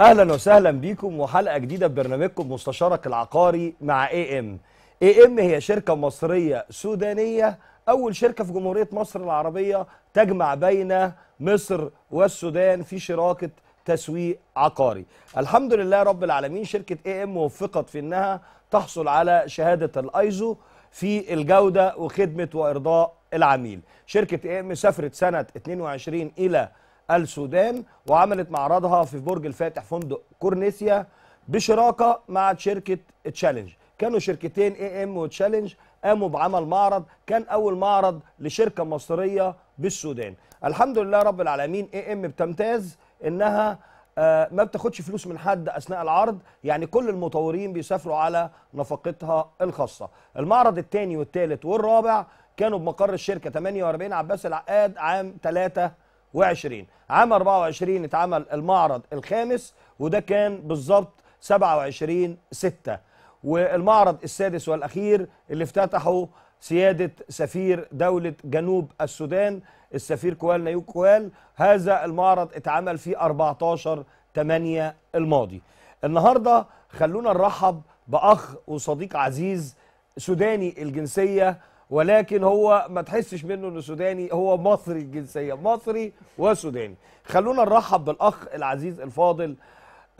اهلا وسهلا بيكم وحلقه جديده في برنامجكم مستشارك العقاري مع اي ام اي ام هي شركه مصريه سودانيه اول شركه في جمهوريه مصر العربيه تجمع بين مصر والسودان في شراكه تسويق عقاري الحمد لله رب العالمين شركه اي ام وفقت في انها تحصل على شهاده الايزو في الجوده وخدمه وارضاء العميل شركه اي ام سافرت سنه 22 الى السودان وعملت معرضها في برج الفاتح فندق كورنيسيا بشراكه مع شركه تشالنج كانوا شركتين اي ام وتشالنج قاموا بعمل معرض كان اول معرض لشركه مصريه بالسودان الحمد لله رب العالمين اي ام بتمتاز انها آه، ما بتاخدش فلوس من حد اثناء العرض يعني كل المطورين بيسافروا على نفقتها الخاصه المعرض الثاني والثالث والرابع كانوا بمقر الشركه 48 عباس العقاد عام 3 2020 عام 24 اتعمل المعرض الخامس وده كان بالظبط 27 6 والمعرض السادس والاخير اللي افتتحه سياده سفير دوله جنوب السودان السفير كوال نيوك كوال هذا المعرض اتعمل في 14 8 الماضي النهارده خلونا نرحب باخ وصديق عزيز سوداني الجنسيه ولكن هو ما تحسش منه انه سوداني هو مصري الجنسيه مصري وسوداني خلونا نرحب بالاخ العزيز الفاضل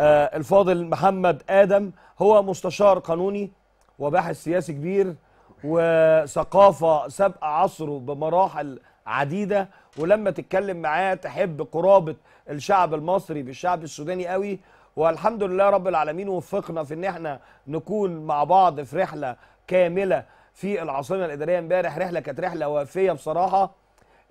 آه الفاضل محمد ادم هو مستشار قانوني وباحث سياسي كبير وثقافه سابقه عصره بمراحل عديده ولما تتكلم معاه تحب قرابه الشعب المصري بالشعب السوداني قوي والحمد لله رب العالمين وفقنا في ان احنا نكون مع بعض في رحله كامله في العاصمه الاداريه امبارح رحله كانت رحله وفيه بصراحه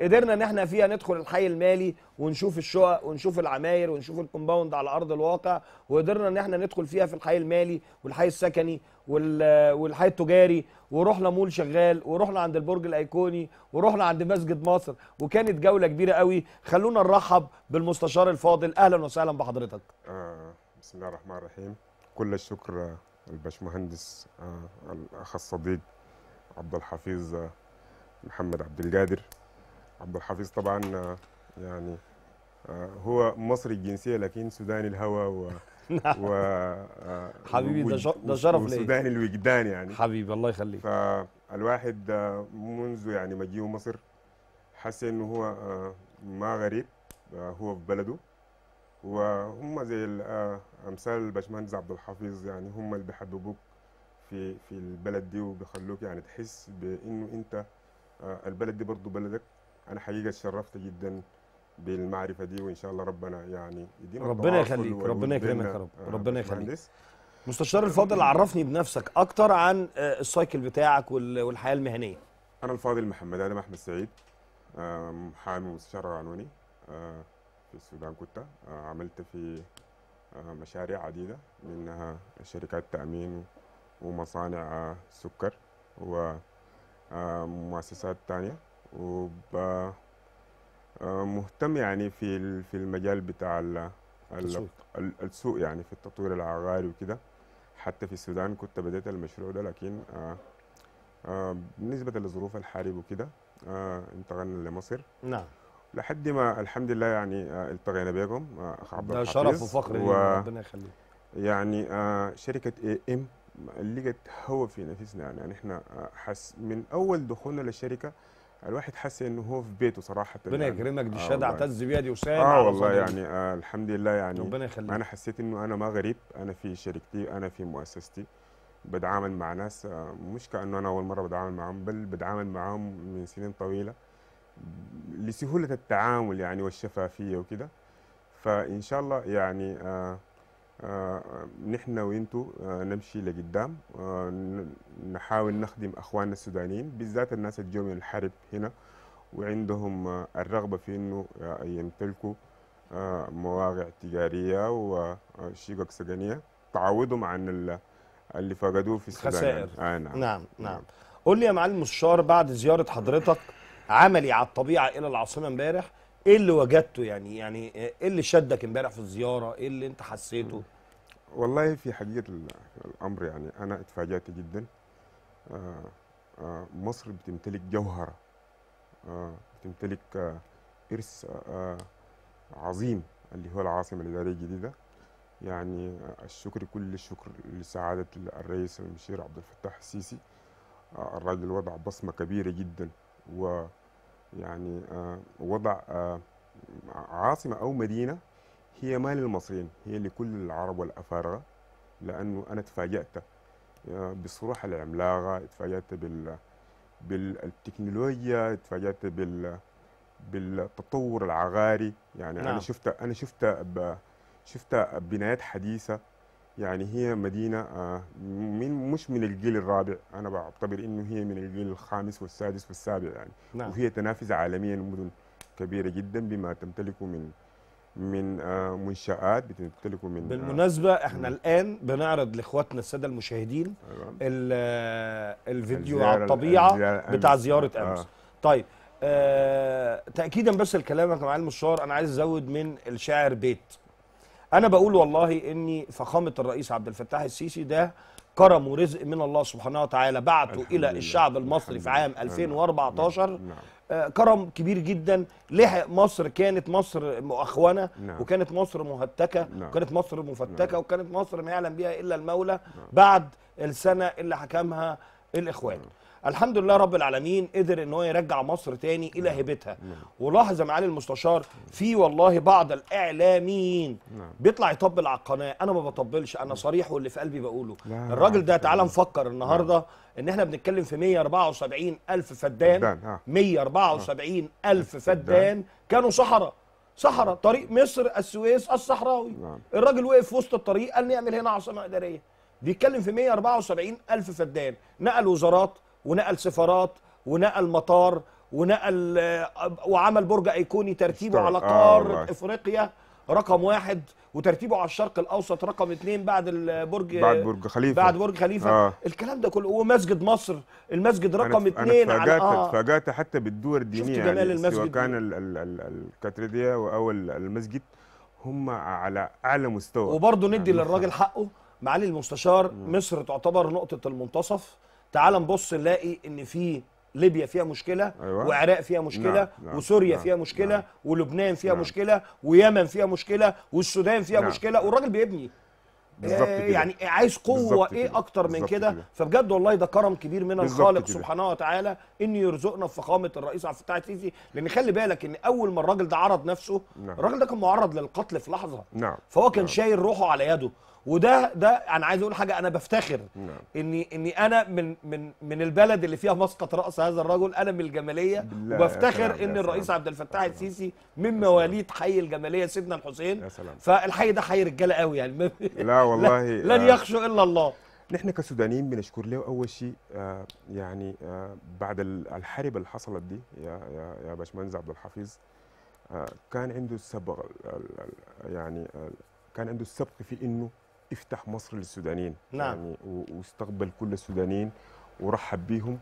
قدرنا ان احنا فيها ندخل الحي المالي ونشوف الشقق ونشوف العماير ونشوف الكومباوند على ارض الواقع وقدرنا ان احنا ندخل فيها في الحي المالي والحي السكني والحي التجاري ورحنا مول شغال ورحنا عند البرج الايقوني ورحنا عند مسجد مصر وكانت جوله كبيره قوي خلونا نرحب بالمستشار الفاضل اهلا وسهلا بحضرتك آه بسم الله الرحمن الرحيم كل الشكر للبشمهندس آه الاخ الصديق عبد الحفيظ آه، محمد عبد القادر عبد الحفيظ طبعا آه، يعني آه، هو مصري الجنسيه لكن سوداني الهوى و و حبيبي ده شرف لي وسوداني الوجدان يعني حبيبي الله يخليك فالواحد منذ يعني مجيئه مصر حس انه هو ما غريب هو في بلده وهم زي امثال الباشمهندس عبد الحفيظ يعني هم اللي بيحببوك في في البلد دي وبيخلوك يعني تحس بانه انت آه، البلد دي برضه بلدك انا حقيقه اتشرفت جدا بالمعرفه دي وان شاء الله ربنا يعني يدينا ربنا يخليك ربنا يكرمك يا رب آه، ربنا يخليك مستشار الفاضل عرفني بنفسك اكتر عن آه، السايكل بتاعك والحياه المهنيه انا الفاضل محمد ادم احمد سعيد محامي ومستشار قانوني في السودان كنت عملت في مشاريع عديده منها شركات تامين ومصانع آه، سكر ومؤسسات آه، تانية آه، مهتم يعني في في المجال بتاع التسوق. السوق يعني في التطوير العقاري وكده حتى في السودان كنت بديت المشروع ده لكن بالنسبة للظروف الحرب وكده انتقلنا لمصر نعم لحد ما الحمد لله يعني التقينا بكم اخ عبد ده شرف وفخر يعني، ربنا يخليك يعني شركة اي ام لقت هو في نفسنا يعني احنا آه، حس من اول دخولنا للشركه الواحد حس انه هو في بيته صراحه ربنا يعني يكرمك دي الشهاده آه، اعتز بيها دي وسام اه والله يعني آه الحمد لله يعني ربنا يخليك انا حسيت انه انا ما غريب انا في شركتي انا في مؤسستي بتعامل مع ناس آه مش كانه انا اول مره بتعامل معاهم بل بتعامل معاهم من سنين طويله لسهوله التعامل يعني والشفافيه وكده فان شاء الله يعني آه آه، نحن وانتو آه، نمشي لقدام آه، نحاول نخدم اخواننا السودانيين بالذات الناس اللي جو من الحرب هنا وعندهم الرغبه في انه يمتلكوا مواقع تجاريه وشقق سكنيه تعوضهم عن اللي فقدوه في السودان يعني. آه نعم. نعم نعم نعم قول لي يا معالي المستشار بعد زياره حضرتك عملي على الطبيعه الى العاصمه امبارح ايه اللي وجدته يعني يعني ايه اللي شدك امبارح في الزياره ايه اللي انت حسيته والله في حقيقه الامر يعني انا اتفاجأت جدا آه، آه، مصر بتمتلك جوهره آه، بتمتلك ارث عظيم اللي هو العاصمه الاداريه الجديده يعني الشكر كل الشكر لسعاده الرئيس المشير عبد الفتاح السيسي الراجل وضع بصمه كبيره جدا و يعني آه، وضع آه، عاصمة أو مدينة هي ما للمصريين هي لكل العرب والأفارقة لأنه أنا تفاجأت آه، بالصراحة العملاقة تفاجأت بال بالتكنولوجيا تفاجأت بال بالتطور العغاري يعني نعم. أنا شفت أنا شفت شفت بنايات حديثة يعني هي مدينة آه، من مش من الجيل الرابع أنا بعتبر إنه هي من الجيل الخامس والسادس والسابع يعني نعم. وهي تنافس عالميا مدن كبيرة جدا بما تمتلكه من من آه، منشآت بتمتلك من آه، بالمناسبة احنا م. الآن بنعرض لإخواتنا السادة المشاهدين أيوة. الفيديو على الطبيعة بتاع زيارة أمس آه. طيب آه تأكيدا بس لكلامك مع المشوار أنا عايز أزود من الشاعر بيت انا بقول والله اني فخامه الرئيس عبد الفتاح السيسي ده كرم ورزق من الله سبحانه وتعالى بعته الى لله. الشعب المصري في عام 2014 نعم. نعم. آه، كرم كبير جدا لحق مصر كانت مصر مؤخونه نعم. وكانت مصر مهتكه نعم. وكانت مصر مفتكه نعم. وكانت مصر ما يعلم بها الا المولى نعم. بعد السنه اللي حكمها الاخوان نعم. الحمد لله رب العالمين قدر ان هو يرجع مصر تاني الى نعم. هيبتها نعم. ولاحظ يا معالي المستشار في والله بعض الاعلاميين نعم. بيطلع يطبل على القناه انا ما بطبلش انا صريح واللي في قلبي بقوله الراجل ده تعالى نفكر النهارده نعم. ان احنا بنتكلم في 174 الف فدان 174 آه. الف آه. فدان كانوا صحراء صحراء طريق مصر السويس الصحراوي نعم. الراجل وقف في وسط الطريق قال نعمل هنا عاصمه اداريه بيتكلم في 174 الف فدان نقل وزارات ونقل سفارات ونقل مطار ونقل آه، وعمل برج ايقوني ترتيبه طيب، على آه، قار آه افريقيا رقم واحد وترتيبه على الشرق الاوسط رقم اثنين بعد البرج بعد برج خليفه بعد برج خليفه آه. الكلام ده كله ومسجد مصر المسجد رقم اثنين أنا على اه اتفاجأت حتى بالدول الدينيه شفت جمال يعني المسجد سواء كان الكاتريديا او المسجد هم على اعلى مستوى وبرضه ندي يعني للراجل حقه معالي المستشار مصر تعتبر نقطه المنتصف تعال نبص نلاقي ان في ليبيا فيها مشكله أيوة. وعراق فيها مشكله نعم. نعم. وسوريا نعم. فيها مشكله نعم. ولبنان فيها نعم. مشكله ويمن فيها مشكله والسودان فيها نعم. مشكله والراجل بيبني بالظبط آه، يعني عايز قوه ايه كده. اكتر من كده فبجد والله ده كرم كبير من الخالق كده. سبحانه وتعالى انه يرزقنا في فخامه الرئيس عبد الفتاح السيسي لان خلي بالك ان اول ما الراجل ده عرض نفسه نعم. الراجل ده كان معرض للقتل في لحظه نعم. فهو كان نعم. شايل روحه على يده وده ده انا عايز اقول حاجه انا بفتخر نعم. اني اني انا من من من البلد اللي فيها مسقط راس هذا الرجل انا من الجماليه وبفتخر ان الرئيس عبد الفتاح السيسي من مواليد حي الجماليه سيدنا الحسين فالحي ده حي رجاله قوي يعني لا والله آه. لن يخشوا الا الله نحن كسودانيين بنشكر له اول شيء آه، يعني آه، بعد الحرب اللي حصلت دي يا يا يا باشمهندس عبد الحفيظ كان عنده السبق يعني كان عنده السبق في انه افتح مصر للسودانيين نعم يعني واستقبل كل السودانيين ورحب بيهم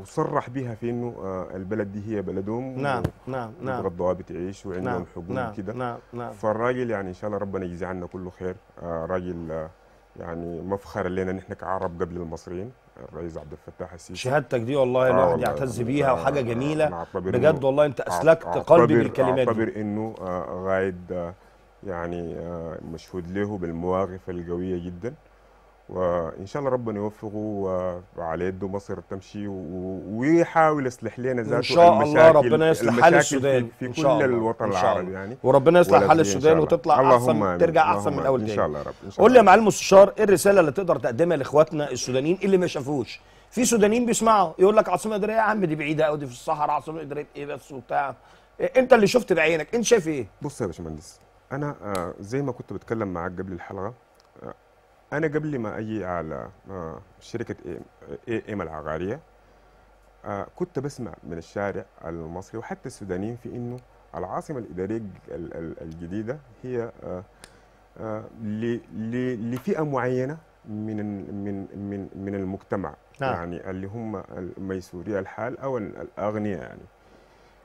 وصرح بها في انه آه، البلد دي هي بلدهم نعم نعم نعم الضوابط يعيش وعندهم نعم، حقوق نعم كده نعم نعم فالراجل يعني ان شاء الله ربنا يجزي عنا كله خير آه، راجل آه، يعني مفخر لنا نحن كعرب قبل المصريين الرئيس عبد الفتاح السيسي شهادتك دي والله الواحد يعتز بيها وحاجه جميله بجد والله انت اسلكت قلبي بالكلمات دي اعتبر انه قائد يعني آه، مشهود له بالمواقف القويه جدا وان شاء الله ربنا يوفقه وعلى يده مصر تمشي ويحاول يصلح لنا ذاته ان شاء الله ربنا يصلح حال السودان في, كل إن شاء يعني الله. الوطن إن شاء العربي الله. يعني وربنا يصلح حال السودان وتطلع احسن ترجع احسن من اول تاني ان شاء الله يا رب قول لي يا معلم المستشار ايه الرساله اللي تقدر تقدمها لاخواتنا السودانيين اللي ما شافوش في سودانيين بيسمعوا يقول لك عاصمه اداريه يا عم دي بعيده قوي دي في الصحراء عاصمه اداريه ايه بس وبتاع إيه، انت اللي شفت بعينك انت شايف ايه بص يا باشمهندس انا آه، زي ما كنت بتكلم معاك قبل الحلقه آه، انا قبل ما اجي على آه، شركه اي ام العقاريه كنت بسمع من الشارع المصري وحتى السودانيين في انه العاصمه الاداريه الجديده هي لفئه معينه من من من من المجتمع نعم. يعني اللي هم ميسوري الحال او الاغنياء يعني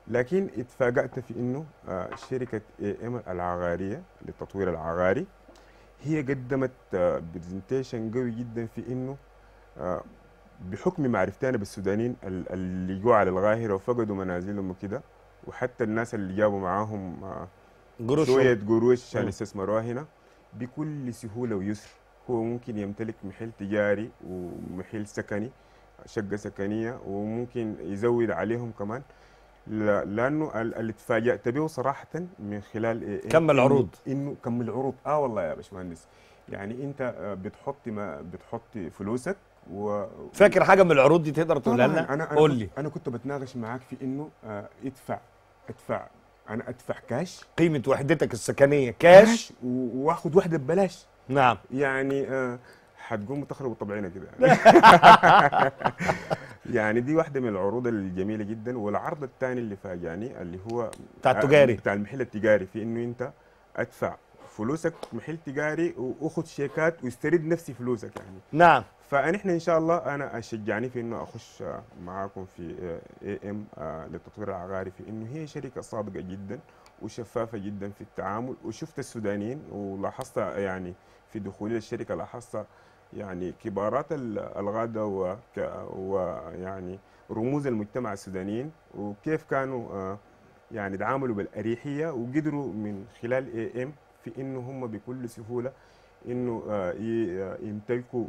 لكن اتفاجأت في انه آه، شركه اي ام العغاريه للتطوير العغاري هي قدمت برزنتيشن آه، قوي جدا في انه آه، بحكم معرفتي انا بالسودانيين اللي جوا على القاهره وفقدوا منازلهم وكده وحتى الناس اللي جابوا معاهم قروش شويه قروش عشان يستثمروها هنا بكل سهوله ويسر هو ممكن يمتلك محل تجاري ومحل سكني شقه سكنيه وممكن يزود عليهم كمان لا لانه اللي تفاجات به صراحه من خلال إيه, إيه، كم العروض انه كم العروض اه والله يا باشمهندس يعني انت آه، بتحط ما بتحط فلوسك و... فاكر حاجه من العروض دي تقدر تقولها لنا أنا قول لي انا كنت بتناقش معاك في انه آه، ادفع ادفع انا ادفع كاش قيمه وحدتك السكنيه كاش, كاش واخد وحده ببلاش نعم يعني آه هتقوم تخرب طبعنا كده يعني دي واحده من العروض الجميله جدا والعرض الثاني اللي فاجاني اللي هو بتاع آه، التجاري بتاع المحل التجاري في انه انت ادفع فلوسك محل تجاري واخذ شيكات واسترد نفسي فلوسك يعني نعم فنحن ان شاء الله انا اشجعني في انه اخش آه، معاكم في اي آه، ام للتطوير العقاري في انه هي شركه صادقه جدا وشفافه جدا في التعامل وشفت السودانيين ولاحظت يعني في دخولي للشركه لاحظت يعني كبارات الغادة ويعني رموز المجتمع السودانيين وكيف كانوا آه، يعني تعاملوا بالأريحية وقدروا من خلال اي ام في انه هم بكل سهولة انه آه، آه، يمتلكوا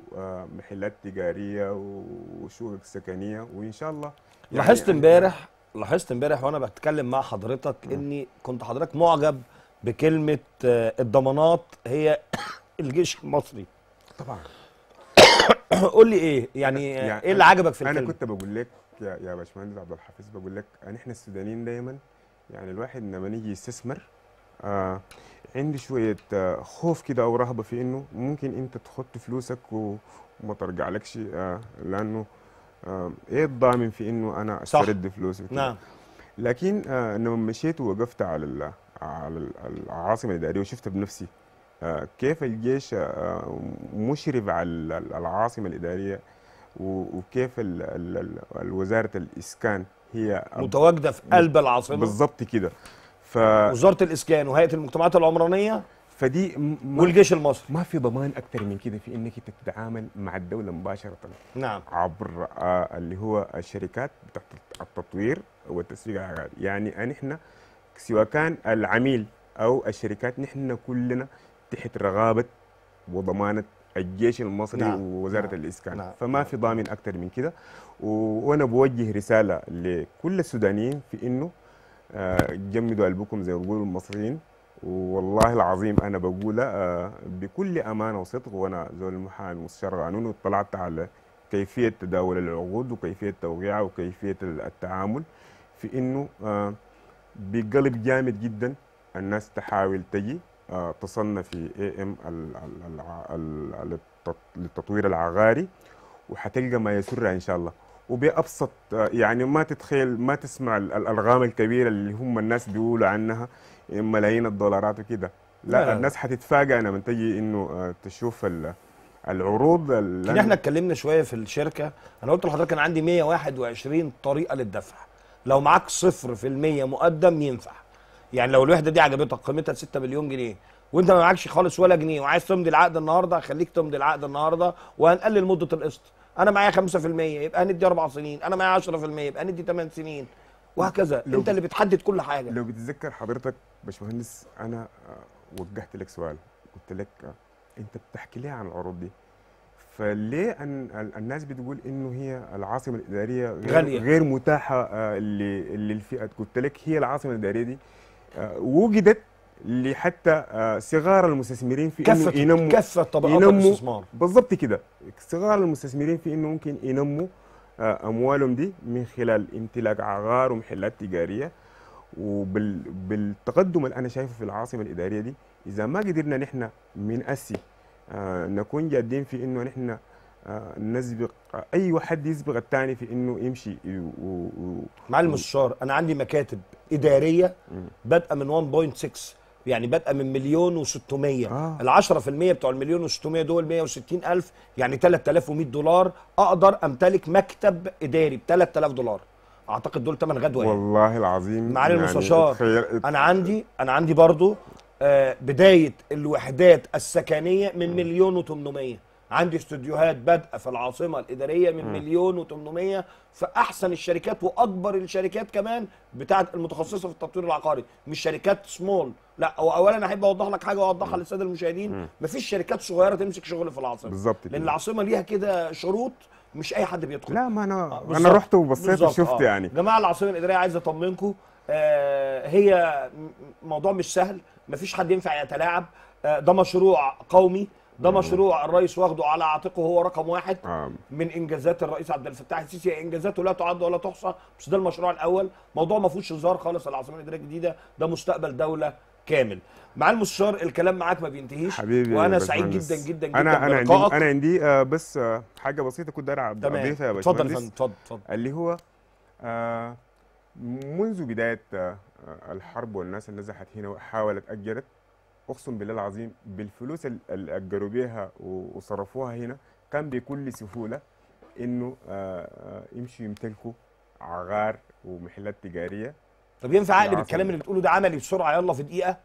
محلات تجارية وشقق سكنية وان شاء الله يعني لاحظت يعني امبارح لاحظت امبارح وانا بتكلم مع حضرتك اني كنت حضرتك معجب بكلمة الضمانات هي الجيش المصري طبعا قول لي ايه يعني, يعني ايه اللي عجبك في الفيلم انا كنت بقول لك يا يا باشمهندس عبد الحفيظ بقول لك ان احنا السودانيين دايما يعني الواحد لما نيجي يستثمر آه عندي شويه آه خوف كده او رهبه في انه ممكن انت تحط فلوسك وما ترجع لكش آه لانه آه ايه الضامن في انه انا استرد فلوسي نعم لكن آه لما مشيت ووقفت على على العاصمه الاداريه وشفتها بنفسي كيف الجيش آه، مشرف على العاصمه الاداريه وكيف وزاره الاسكان هي متواجده في قلب العاصمه بالظبط كده ف وزاره الاسكان وهيئه المجتمعات العمرانيه فدي والجيش المصري ما في ضمان أكثر من كده في انك تتعامل مع الدوله مباشره نعم عبر آه، اللي هو الشركات بتاعت التطوير والتسويق يعني نحن سواء كان العميل او الشركات نحن كلنا تحت رغابه وضمانه الجيش المصري نعم. ووزاره نعم. الاسكان نعم. فما في ضامن اكثر من كده وانا بوجه رساله لكل السودانيين في انه آه، جمدوا قلبكم زي ما بيقولوا المصريين والله العظيم انا بقولها آه، بكل امانه وصدق وانا زول المحامي مستشار قانوني واطلعت على كيفيه تداول العقود وكيفيه توقيعها وكيفيه التعامل في انه آه، بقلب جامد جدا الناس تحاول تجي تصنفي اي ام للتطوير العقاري وحتلقى ما يسرها ان شاء الله وبابسط يعني ما تتخيل ما تسمع الالغام الكبيره اللي هم الناس بيقولوا عنها ملايين الدولارات وكده لا, لا, الناس حتتفاجئ لما تجي انه آه، تشوف العروض اللي احنا اتكلمنا شويه في الشركه انا قلت لحضرتك انا عندي 121 طريقه للدفع لو معاك 0% مقدم ينفع يعني لو الوحده دي عجبتك قيمتها 6 مليون جنيه وانت ما معكش خالص ولا جنيه وعايز تمضي العقد النهارده خليك تمضي العقد النهارده وهنقلل مده القسط انا معايا 5% يبقى هندي اربع سنين انا معايا 10% يبقى هندي 8 سنين وهكذا انت اللي بتحدد كل حاجه لو بتتذكر حضرتك باشمهندس انا وجهت لك سؤال قلت لك انت بتحكي ليه عن العروض دي فليه أن الناس بتقول انه هي العاصمه الاداريه غير, غالية. غير متاحه آه، للفئه قلت لك هي العاصمه الاداريه دي آه، وجدت لحتى آه، صغار المستثمرين في كافة انه ينموا كافة طبقات الاستثمار بالضبط كده صغار المستثمرين في انه ممكن ينموا آه، اموالهم دي من خلال امتلاك عقار ومحلات تجاريه وبالتقدم اللي انا شايفه في العاصمه الاداريه دي اذا ما قدرنا نحن من اسي نكون جادين في انه نحن الناس بيق... اي واحد يسبق الثاني في انه يمشي و... و... معلم الشار انا عندي مكاتب اداريه بادئه من 1.6 يعني بادئه من مليون و600 آه. ال 10% بتوع المليون و600 دول 160000 يعني 3100 دولار اقدر امتلك مكتب اداري ب 3000 دولار اعتقد دول ثمن غدوه يعني. والله العظيم معالي يعني المستشار انا عندي انا عندي برضو آه بدايه الوحدات السكنيه من مليون و800 عندي استوديوهات بادئه في العاصمه الاداريه من م. مليون و800 في احسن الشركات واكبر الشركات كمان بتاعه المتخصصه في التطوير العقاري مش شركات سمول لا هو اولا احب اوضح لك حاجه واوضحها للساده المشاهدين م. مفيش شركات صغيره تمسك شغل في العاصمه بالظبط لان العاصمه ليها كده شروط مش اي حد بيدخل لا ما انا آه انا رحت وبصيت وشفت آه. يعني جماعه العاصمه الاداريه عايز اطمنكم آه هي موضوع مش سهل مفيش حد ينفع يتلاعب آه ده مشروع قومي ده مشروع الرئيس واخده على عاتقه هو رقم واحد نعم. من انجازات الرئيس عبد الفتاح السيسي انجازاته لا تعد ولا تحصى بس ده المشروع الاول موضوع ما فيهوش هزار خالص العاصمه الاداريه الجديده ده مستقبل دوله كامل مع المستشار الكلام معاك ما بينتهيش حبيبي وانا سعيد جدا جدا جدا انا انا عندي انا آه، عندي بس آه، حاجه بسيطه كنت انا اضيفها يا باشمهندس اتفضل اتفضل اتفضل اللي هو آه، منذ بدايه الحرب والناس اللي نزحت هنا وحاولت اجلت اقسم بالله العظيم بالفلوس اللي اجروا بيها وصرفوها هنا كان بكل سهوله انه آه، آه، يمشوا يمتلكوا عغار ومحلات تجاريه طب ينفع اقلب الكلام اللي بتقوله ده عملي بسرعه يلا في دقيقه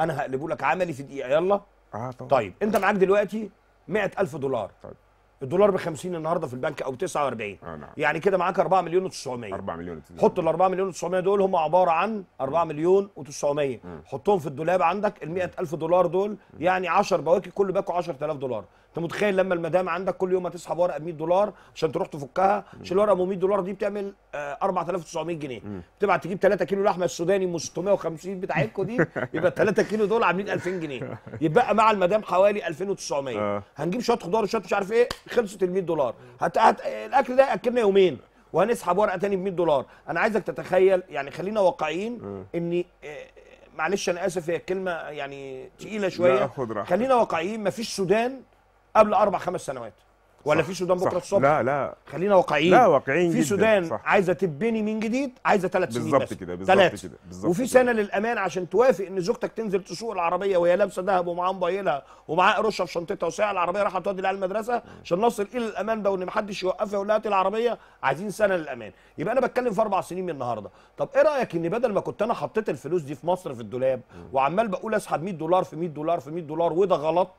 انا هقلبه لك عملي في دقيقه يلا اه طبعا طيب انت معاك دلوقتي 100000 دولار طيب الدولار ب 50 النهارده في البنك او 49 آه نعم. يعني كده معاك 4 مليون و900 4 مليون حط ال 4 مليون و900 دول هم عباره عن 4 مليون و900 حطهم في الدولاب عندك ال 100000 دولار دول يعني 10 بواكي كل باكو 10000 دولار انت متخيل لما المدام عندك كل يوم هتسحب ورقه ب 100 دولار عشان تروح تفكها عشان الورقه ب 100 دولار دي بتعمل 4900 آه، جنيه بتبعت تجيب 3 كيلو لحمه السوداني ب 650 بتاعتكم دي يبقى 3 كيلو دول عاملين 2000 جنيه يبقى مع المدام حوالي 2900 آه. هنجيب شويه خضار وشويه مش عارف ايه خلصت ال 100 دولار هت... هت... الاكل ده ياكلنا يومين وهنسحب ورقه تاني ب 100 دولار انا عايزك تتخيل يعني خلينا واقعيين آه. ان معلش انا اسف هي الكلمه يعني تقيله شويه خلينا واقعيين مفيش سودان قبل اربع خمس سنوات ولا في سودان بكره الصبح لا لا خلينا واقعيين لا واقعيين في سودان صح. عايزه تبني من جديد عايزه ثلاث سنين بالظبط كده بالظبط كده وفي سنه للامان عشان توافق ان زوجتك تنزل تسوق العربيه وهي لابسه ذهب ومعاها موبايلها ومعاها قرشها في شنطتها وساعه العربيه رايحه تودي العيال المدرسه عشان نصل الى الامان ده وان محدش يوقفها ولا العربيه عايزين سنه للامان يبقى انا بتكلم في اربع سنين من النهارده طب ايه رايك ان بدل ما كنت انا حطيت الفلوس دي في مصر في الدولاب وعمال بقول اسحب 100 دولار في 100 دولار في 100 دولار وده غلط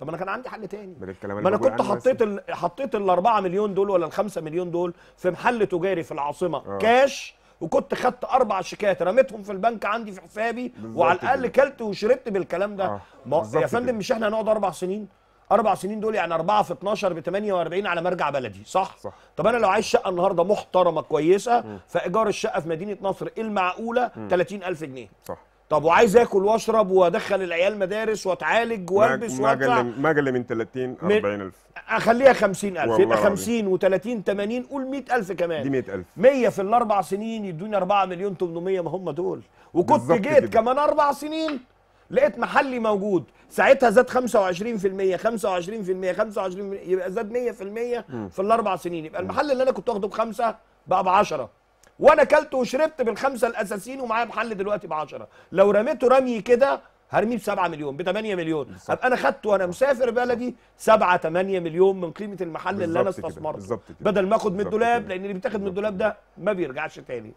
طب انا كان عندي حل تاني ما انا كنت يعني حطيت ال... حطيت ال 4 مليون دول ولا ال 5 مليون دول في محل تجاري في العاصمه أوه. كاش وكنت خدت اربع شيكات رميتهم في البنك عندي في حسابي وعلى الاقل كلت وشربت بالكلام ده آه. ما يا فندم مش احنا هنقعد اربع سنين اربع سنين دول يعني 4 في 12 ب 48 على مرجع بلدي صح؟, صح طب انا لو عايز شقه النهارده محترمه كويسه فايجار الشقه في مدينه نصر المعقوله 30000 جنيه صح طب وعايز اكل واشرب وادخل العيال مدارس واتعالج والبس واطلع مجلة من 30 40000 اخليها 50000 يبقى 50 و30 80 قول 100000 كمان دي 100000 100 في الاربع سنين يدوني 4 مليون 800 ما هم دول وكنت جيت كده. كمان اربع سنين لقيت محلي موجود ساعتها زاد 25% 25% 25% يبقى زاد 100% في الاربع سنين يبقى المحل اللي انا كنت واخده بخمسه بقى ب 10 وانا اكلت وشربت بالخمسه الاساسيين ومعايا محل دلوقتي ب 10 لو رميته رمي كده هرميه ب 7 مليون ب 8 مليون هبقى انا خدت وانا مسافر بلدي 7 8 مليون من قيمه المحل اللي انا استثمرته بدل ما اخد من الدولاب لان اللي بيتاخد من الدولاب ده ما بيرجعش تاني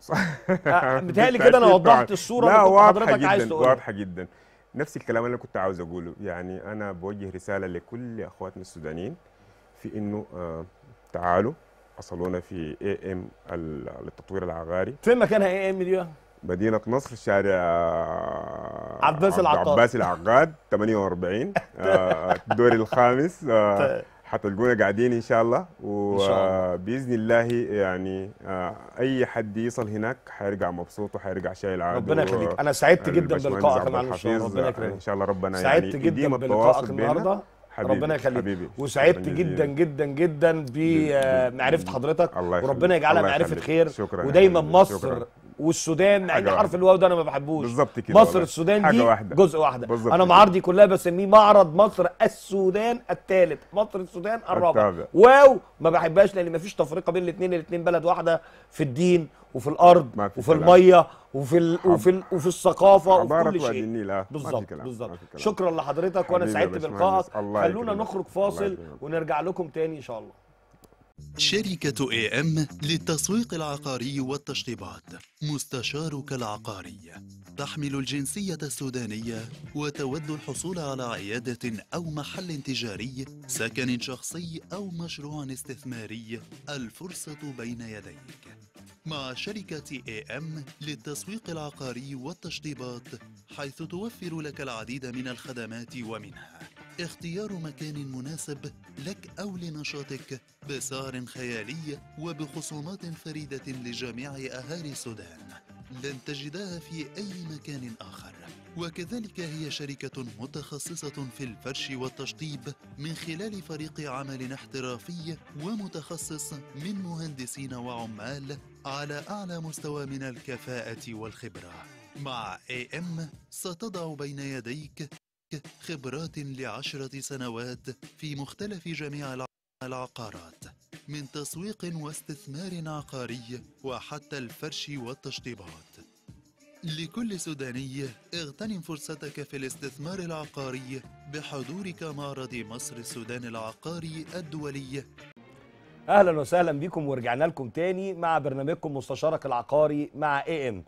بتهيألي آه، كده انا وضحت الصوره لا واضحه جدا واضحه جدا نفس الكلام اللي كنت عاوز اقوله يعني انا بوجه رساله لكل اخواتنا السودانيين في انه آه تعالوا اصلونا في اي ام للتطوير العقاري فين مكانها اي ام دي مدينة نصر شارع عباس العقاد عباس العقاد 48 آه، الدور الخامس آه، طيب. حتلقونا قاعدين ان شاء الله وباذن آه، الله يعني اي حد يصل هناك حيرجع مبسوط وحيرجع شايل عاده ربنا يخليك انا سعدت جدا بلقائك مع ربنا يكرمك ان شاء الله ربنا سعدت يعني سعدت جدا بلقائك النهارده حبيبي ربنا يخليك حبيبي وسعدت جدا جدا جدا بمعرفه حضرتك الله وربنا يجعلها معرفه خير ودايما مصر شكرا. والسودان عند حرف الواو ده انا ما بحبوش بالظبط كده مصر ولا. السودان دي واحدة. جزء واحده انا معارضي كلها بسميه معرض مصر السودان الثالث مصر السودان الرابع واو ما بحبهاش لان ما فيش تفرقه بين الاثنين الاثنين بلد واحده في الدين وفي الارض وفي كلام. الميه وفي ال... وفي ال... وفي الثقافه وفي كل شيء بالظبط بالظبط شكرا لحضرتك وانا سعدت بلقائك خلونا نخرج فاصل ونرجع لكم تاني ان شاء الله شركة اي ام للتسويق العقاري والتشطيبات مستشارك العقاري تحمل الجنسية السودانية وتود الحصول على عيادة أو محل تجاري سكن شخصي أو مشروع استثماري الفرصة بين يديك مع شركة اي ام للتسويق العقاري والتشطيبات حيث توفر لك العديد من الخدمات ومنها اختيار مكان مناسب لك أو لنشاطك بسعر خيالي وبخصومات فريدة لجميع أهالي السودان لن تجدها في أي مكان آخر وكذلك هي شركة متخصصة في الفرش والتشطيب من خلال فريق عمل احترافي ومتخصص من مهندسين وعمال على أعلى مستوى من الكفاءة والخبرة مع اي ام ستضع بين يديك خبرات لعشرة سنوات في مختلف جميع العقارات من تسويق واستثمار عقاري وحتى الفرش والتشطيبات لكل سوداني اغتنم فرصتك في الاستثمار العقاري بحضورك معرض مصر السودان العقاري الدولي اهلا وسهلا بكم ورجعنا لكم تاني مع برنامجكم مستشارك العقاري مع اي ام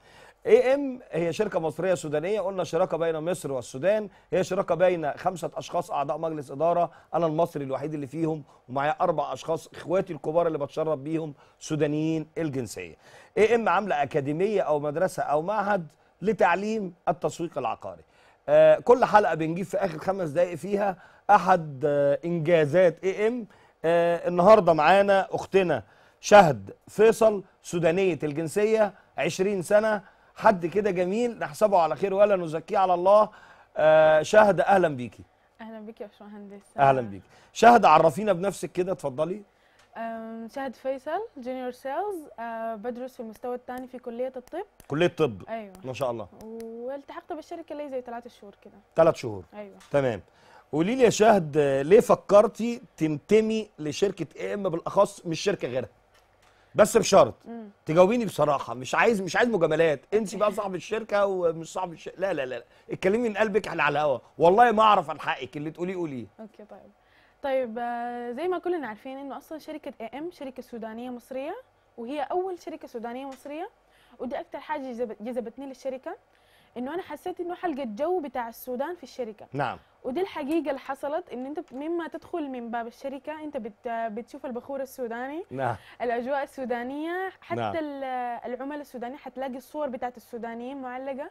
اي ام هي شركه مصريه سودانيه قلنا شراكه بين مصر والسودان هي شراكه بين خمسه اشخاص اعضاء مجلس اداره انا المصري الوحيد اللي فيهم ومعايا اربع اشخاص اخواتي الكبار اللي بتشرف بيهم سودانيين الجنسيه اي ام عامله اكاديميه او مدرسه او معهد لتعليم التسويق العقاري آه كل حلقه بنجيب في اخر خمس دقائق فيها احد آه انجازات اي ام آه النهارده معانا اختنا شهد فيصل سودانيه الجنسيه 20 سنه حد كده جميل نحسبه على خير ولا نزكيه على الله آه شهد اهلا بيكي اهلا بيكي يا باشمهندس اهلا بيكي شهد عرفينا بنفسك كده اتفضلي شهد فيصل جونيور سيلز أه بدرس في المستوى الثاني في كليه الطب كليه الطب ايوه ما شاء الله والتحقت بالشركه لي زي ثلاث شهور كده ثلاث شهور ايوه تمام قولي لي يا شهد ليه فكرتي تنتمي لشركه اي ام بالاخص مش شركه غيرها بس بشرط تجاوبيني بصراحه مش عايز مش عايز مجاملات انت بقى صاحب الشركه ومش صاحب الشركه لا لا لا اتكلمي من قلبك احنا على الهوا والله ما اعرف عن حقك اللي تقوليه قوليه اوكي طيب طيب آه، زي ما كلنا عارفين انه اصلا شركه اي ام شركه سودانيه مصريه وهي اول شركه سودانيه مصريه ودي اكثر حاجه جذبتني للشركه انه انا حسيت انه حلقه جو بتاع السودان في الشركه نعم ودي الحقيقه اللي حصلت ان انت مما تدخل من باب الشركه انت بت بتشوف البخور السوداني نعم الاجواء السودانيه حتى نعم. العملاء السودانيين حتلاقي الصور بتاعت السودانيين معلقه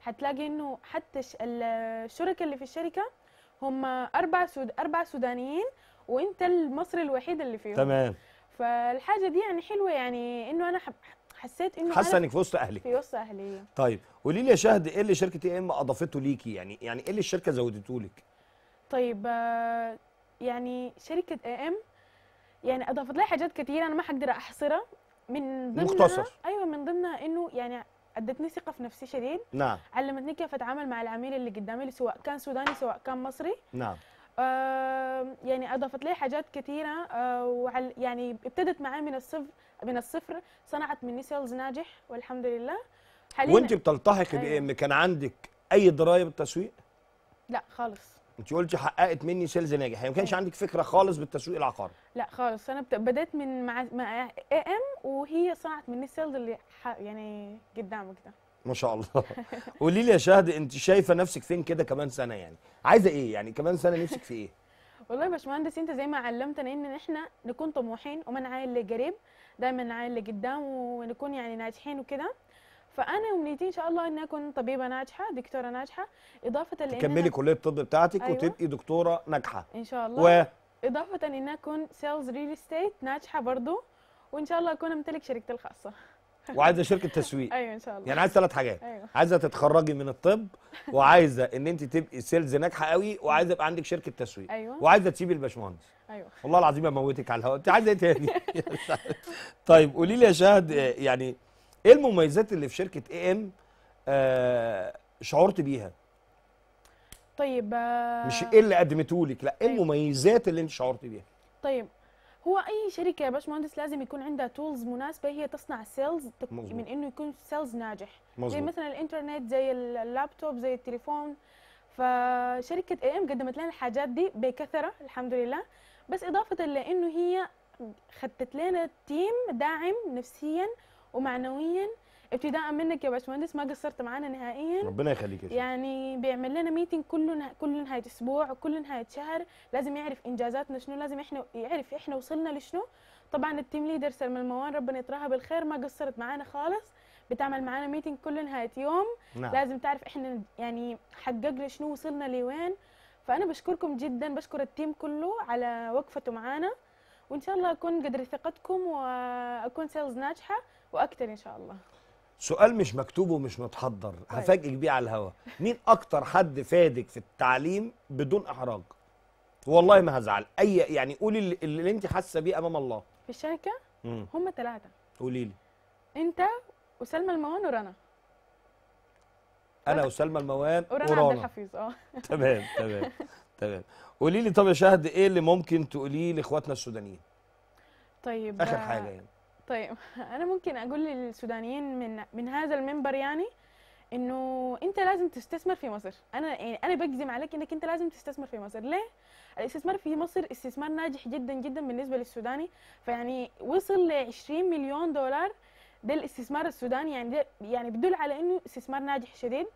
حتلاقي انه حتى الشركاء اللي في الشركه هم اربع سود اربع سودانيين وانت المصري الوحيد اللي فيهم تمام فالحاجه دي يعني حلوه يعني انه انا حسيت انه حاسه انك في وسط اهلك في وسط اهلي طيب قولي لي يا شهد ايه اللي شركه اي ام اضافته ليكي يعني يعني ايه اللي الشركه زودته لك طيب آه، يعني شركه اي ام يعني اضافت لي حاجات كثيره انا ما حقدر احصرها من ضمنها مختصر ايوه من ضمنها انه يعني ادتني ثقه في نفسي شديد نعم علمتني كيف اتعامل مع العميل اللي قدامي سواء كان سوداني سواء كان مصري نعم يعني اضافت لي حاجات كثيره آه، وعلى يعني ابتدت معايا من الصفر من الصفر صنعت مني سيلز ناجح والحمد لله حاليا وانت بتلتحقي أيوة. بان كان عندك اي درايه بالتسويق لا خالص انت قلتي حققت مني سيلز ناجح يعني ما كانش أيوة. عندك فكره خالص بالتسويق العقاري لا خالص انا بدات من مع, مع اي ام وهي صنعت مني السيلز اللي يعني قدامك ده ما شاء الله قولي لي يا شهد انت شايفه نفسك فين كده كمان سنه يعني عايزه ايه يعني كمان سنه نفسك في ايه والله يا باشمهندس انت زي ما علمتنا ان احنا نكون طموحين وما نعاين لقريب دايما نعاين لقدام ونكون يعني ناجحين وكده فانا امنيتي ان شاء الله اني اكون طبيبه ناجحه دكتوره ناجحه اضافه لان تكملي كليه الطب بتاعتك أيوة. وتبقي دكتوره ناجحه ان شاء الله و... اضافه ان اكون سيلز ريل استيت ناجحه برضو وان شاء الله اكون امتلك شركتي الخاصه وعايزه شركه تسويق ايوه ان شاء الله يعني عايزه ثلاث حاجات أيوة. عايزه تتخرجي من الطب وعايزه ان انت تبقي سيلز ناجحه قوي وعايزه يبقى عندك شركه تسويق أيوة. وعايزه تسيبي الباشمهندس ايوه والله العظيم اموتك على الهواء انت عايزه ايه تاني طيب قولي لي يا شهد يعني ايه المميزات اللي في شركه اي ام آه، شعرت بيها طيب آه، مش ايه اللي قدمته لك لا ايه أيوة. المميزات اللي انت شعرت بيها طيب هو اي شركه يا باشمهندس لازم يكون عندها تولز مناسبه هي تصنع سيلز من انه يكون سيلز ناجح مزبوط. زي مثلا الانترنت زي اللابتوب زي التليفون فشركه اي ام قدمت لنا الحاجات دي بكثره الحمد لله بس اضافه لانه هي خدت لنا تيم داعم نفسيا ومعنويا ابتداء منك يا باشمهندس ما قصرت معانا نهائيا ربنا يخليك يا يعني بيعمل لنا ميتنج كل كل نهايه اسبوع وكل نهايه شهر لازم يعرف انجازاتنا شنو لازم احنا يعرف احنا وصلنا لشنو طبعا التيم ليدر سلمى الموان ربنا يطراها بالخير ما قصرت معانا خالص بتعمل معانا ميتنج كل نهايه يوم نعم. لازم تعرف احنا يعني حققنا شنو وصلنا لوين فانا بشكركم جدا بشكر التيم كله على وقفته معانا وان شاء الله اكون قدر ثقتكم واكون سيلز ناجحه واكثر ان شاء الله سؤال مش مكتوب ومش متحضر طيب. هفاجئك بيه على الهوا مين اكتر حد فادك في التعليم بدون احراج والله ما هزعل اي يعني قولي اللي, اللي انت حاسه بيه امام الله في الشركه هم ثلاثه قولي لي انت وسلمى الموان ورنا انا وسلمى الموان ورنا عبد الحفيظ اه تمام تمام تمام قولي لي طب يا شهد ايه اللي ممكن تقوليه لاخواتنا السودانيين طيب اخر حاجه يعني طيب انا ممكن اقول للسودانيين من من هذا المنبر يعني انه انت لازم تستثمر في مصر انا يعني انا بجزم عليك انك انت لازم تستثمر في مصر ليه الاستثمار في مصر استثمار ناجح جدا جدا بالنسبه للسوداني فيعني وصل ل 20 مليون دولار ده الاستثمار السوداني يعني ده يعني بدل على انه استثمار ناجح شديد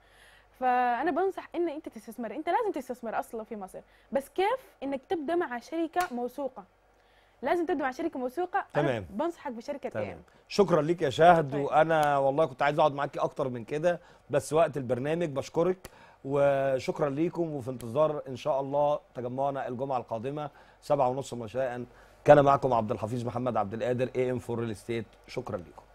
فانا بنصح ان انت تستثمر انت لازم تستثمر اصلا في مصر بس كيف انك تبدا مع شركه موثوقه لازم تبدا مع شركه موثوقه تمام بنصحك بشركه إيه؟ تمام يعني. شكرا ليك يا شاهد طيب. وانا والله كنت عايز اقعد معاكي اكتر من كده بس وقت البرنامج بشكرك وشكرا ليكم وفي انتظار ان شاء الله تجمعنا الجمعه القادمه سبعة ونص مساء كان معكم عبد الحفيظ محمد عبد القادر اي ام فور ريل استيت شكرا ليكم